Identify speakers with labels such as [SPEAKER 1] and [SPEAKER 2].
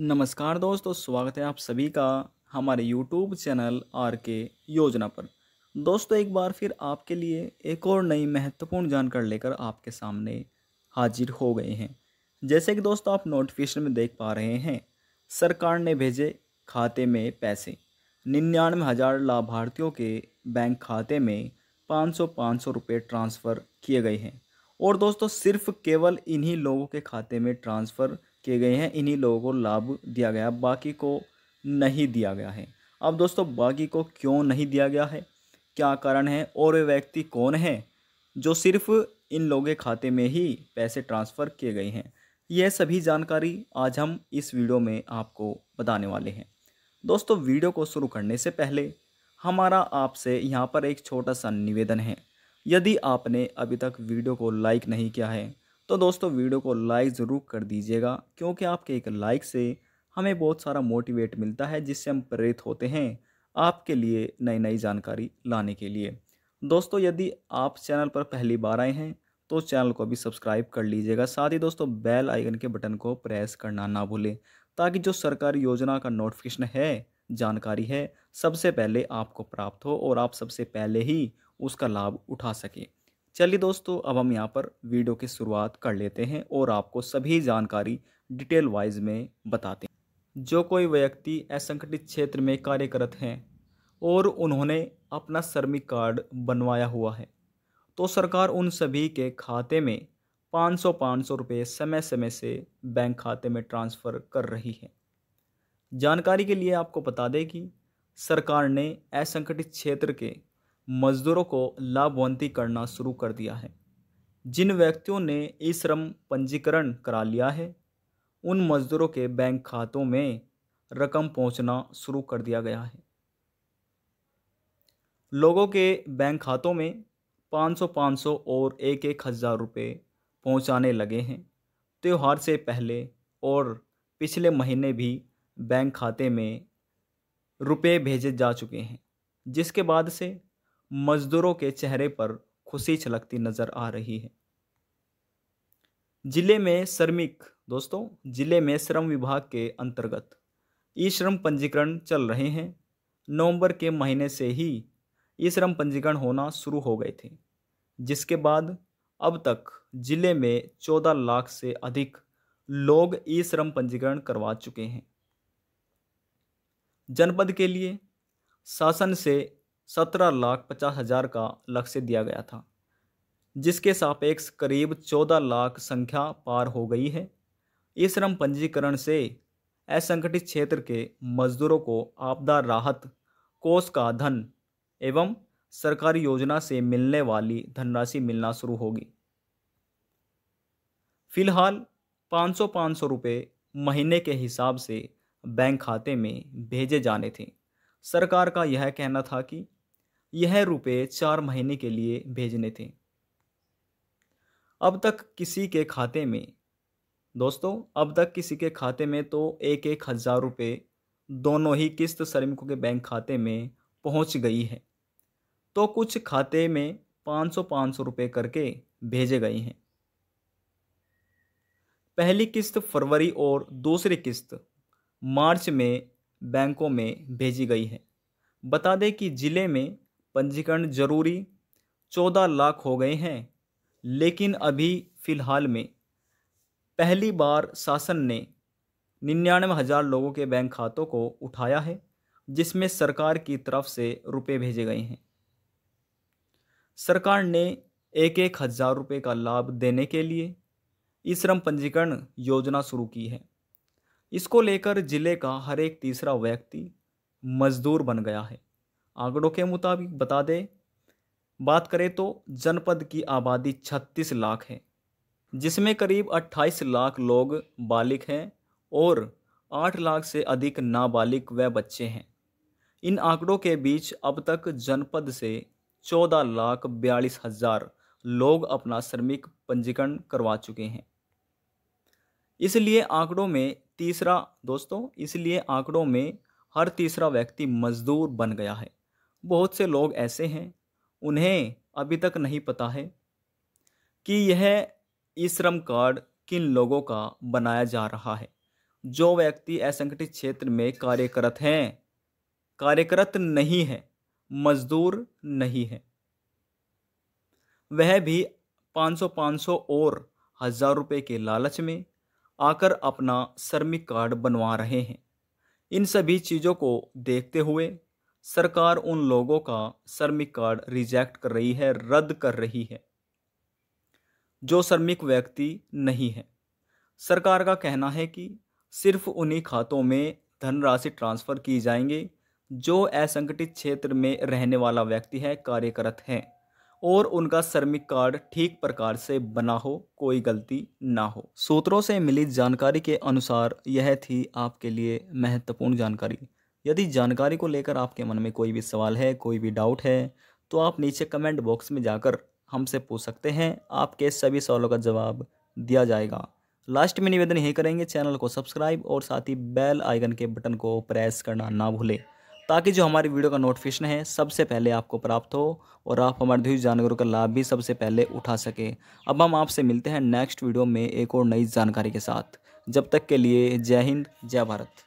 [SPEAKER 1] नमस्कार दोस्तों स्वागत है आप सभी का हमारे यूट्यूब चैनल आर के योजना पर दोस्तों एक बार फिर आपके लिए एक और नई महत्वपूर्ण जानकारी लेकर आपके सामने हाजिर हो गए हैं जैसे कि दोस्तों आप नोटिफिकेशन में देख पा रहे हैं सरकार ने भेजे खाते में पैसे निन्यानवे हज़ार लाभार्थियों के बैंक खाते में पाँच सौ पाँच सौ रुपये ट्रांसफ़र किए गए हैं और दोस्तों सिर्फ केवल इन्हीं लोगों के खाते में ट्रांसफ़र किए गए हैं इन्हीं लोगों को लाभ दिया गया बाकी को नहीं दिया गया है अब दोस्तों बाकी को क्यों नहीं दिया गया है क्या कारण है और वे व्यक्ति कौन है जो सिर्फ इन लोगों के खाते में ही पैसे ट्रांसफ़र किए गए हैं यह सभी जानकारी आज हम इस वीडियो में आपको बताने वाले हैं दोस्तों वीडियो को शुरू करने से पहले हमारा आपसे यहाँ पर एक छोटा सा निवेदन है यदि आपने अभी तक वीडियो को लाइक नहीं किया है तो दोस्तों वीडियो को लाइक ज़रूर कर दीजिएगा क्योंकि आपके एक लाइक से हमें बहुत सारा मोटिवेट मिलता है जिससे हम प्रेरित होते हैं आपके लिए नई नई जानकारी लाने के लिए दोस्तों यदि आप चैनल पर पहली बार आए हैं तो चैनल को भी सब्सक्राइब कर लीजिएगा साथ ही दोस्तों बेल आइकन के बटन को प्रेस करना ना भूलें ताकि जो सरकारी योजना का नोटिफिकेशन है जानकारी है सबसे पहले आपको प्राप्त हो और आप सबसे पहले ही उसका लाभ उठा सकें चलिए दोस्तों अब हम यहाँ पर वीडियो की शुरुआत कर लेते हैं और आपको सभी जानकारी डिटेल वाइज में बताते हैं जो कोई व्यक्ति असंगठित क्षेत्र में कार्यरत हैं और उन्होंने अपना श्रमिक कार्ड बनवाया हुआ है तो सरकार उन सभी के खाते में 500 500 रुपये समय समय से बैंक खाते में ट्रांसफ़र कर रही है जानकारी के लिए आपको बता दें कि सरकार ने असंगठित क्षेत्र के मजदूरों को लाभवंती करना शुरू कर दिया है जिन व्यक्तियों ने ई श्रम पंजीकरण करा लिया है उन मजदूरों के बैंक खातों में रकम पहुंचना शुरू कर दिया गया है लोगों के बैंक खातों में 500 500 और एक एक हज़ार रुपये पहुँचाने लगे हैं त्यौहार से पहले और पिछले महीने भी बैंक खाते में रुपये भेजे जा चुके हैं जिसके बाद से मजदूरों के चेहरे पर खुशी छलकती नजर आ रही है जिले में श्रमिक दोस्तों जिले में श्रम विभाग के अंतर्गत ई श्रम पंजीकरण चल रहे हैं नवंबर के महीने से ही ई श्रम पंजीकरण होना शुरू हो गए थे जिसके बाद अब तक जिले में चौदह लाख से अधिक लोग ई श्रम पंजीकरण करवा चुके हैं जनपद के लिए शासन से सत्रह लाख पचास हजार का लक्ष्य दिया गया था जिसके सापेक्ष करीब चौदह लाख संख्या पार हो गई है इस श्रम पंजीकरण से असंगठित क्षेत्र के मजदूरों को आपदा राहत कोष का धन एवं सरकारी योजना से मिलने वाली धनराशि मिलना शुरू होगी फिलहाल 500 500 रुपये महीने के हिसाब से बैंक खाते में भेजे जाने थे सरकार का यह कहना था कि यह रुपये चार महीने के लिए भेजने थे अब तक किसी के खाते में दोस्तों अब तक किसी के खाते में तो एक एक हज़ार रुपये दोनों ही किस्त श्रमिकों के बैंक खाते में पहुंच गई है तो कुछ खाते में पाँच सौ पाँच सौ रुपये करके भेजे गए हैं पहली किस्त फरवरी और दूसरी किस्त मार्च में बैंकों में भेजी गई है बता दें कि ज़िले में पंजीकरण जरूरी चौदह लाख हो गए हैं लेकिन अभी फ़िलहाल में पहली बार शासन ने निन्यानवे हज़ार लोगों के बैंक खातों को उठाया है जिसमें सरकार की तरफ से रुपए भेजे गए हैं सरकार ने एक एक हज़ार रुपये का लाभ देने के लिए ई श्रम पंजीकरण योजना शुरू की है इसको लेकर जिले का हर एक तीसरा व्यक्ति मजदूर बन गया है आंकड़ों के मुताबिक बता दें बात करें तो जनपद की आबादी 36 लाख है जिसमें करीब 28 लाख लोग बालिक हैं और 8 लाख से अधिक नाबालिग व बच्चे हैं इन आंकड़ों के बीच अब तक जनपद से 14 लाख बयालीस हज़ार लोग अपना श्रमिक पंजीकरण करवा चुके हैं इसलिए आंकड़ों में तीसरा दोस्तों इसलिए आंकड़ों में हर तीसरा व्यक्ति मजदूर बन गया है बहुत से लोग ऐसे हैं उन्हें अभी तक नहीं पता है कि यह ई श्रम कार्ड किन लोगों का बनाया जा रहा है जो व्यक्ति असंगठित क्षेत्र में कार्यरत हैं कार्यरत नहीं है मजदूर नहीं है वह भी 500 500 और हज़ार रुपये के लालच में आकर अपना श्रमिक कार्ड बनवा रहे हैं इन सभी चीज़ों को देखते हुए सरकार उन लोगों का श्रमिक कार्ड रिजेक्ट कर रही है रद्द कर रही है जो श्रमिक व्यक्ति नहीं है सरकार का कहना है कि सिर्फ उन्हीं खातों में धनराशि ट्रांसफ़र की जाएंगे जो असंगठित क्षेत्र में रहने वाला व्यक्ति है कार्यरत है और उनका श्रमिक कार्ड ठीक प्रकार से बना हो कोई गलती ना हो सूत्रों से मिली जानकारी के अनुसार यह थी आपके लिए महत्वपूर्ण जानकारी यदि जानकारी को लेकर आपके मन में कोई भी सवाल है कोई भी डाउट है तो आप नीचे कमेंट बॉक्स में जाकर हमसे पूछ सकते हैं आपके सभी सवालों का जवाब दिया जाएगा लास्ट में निवेदन यही करेंगे चैनल को सब्सक्राइब और साथ ही बेल आइकन के बटन को प्रेस करना ना भूलें ताकि जो हमारी वीडियो का नोटिफिकेशन है सबसे पहले आपको प्राप्त हो और आप हमारे दी जानकारों का लाभ भी सबसे पहले उठा सकें अब हम आपसे मिलते हैं नेक्स्ट वीडियो में एक और नई जानकारी के साथ जब तक के लिए जय हिंद जय भारत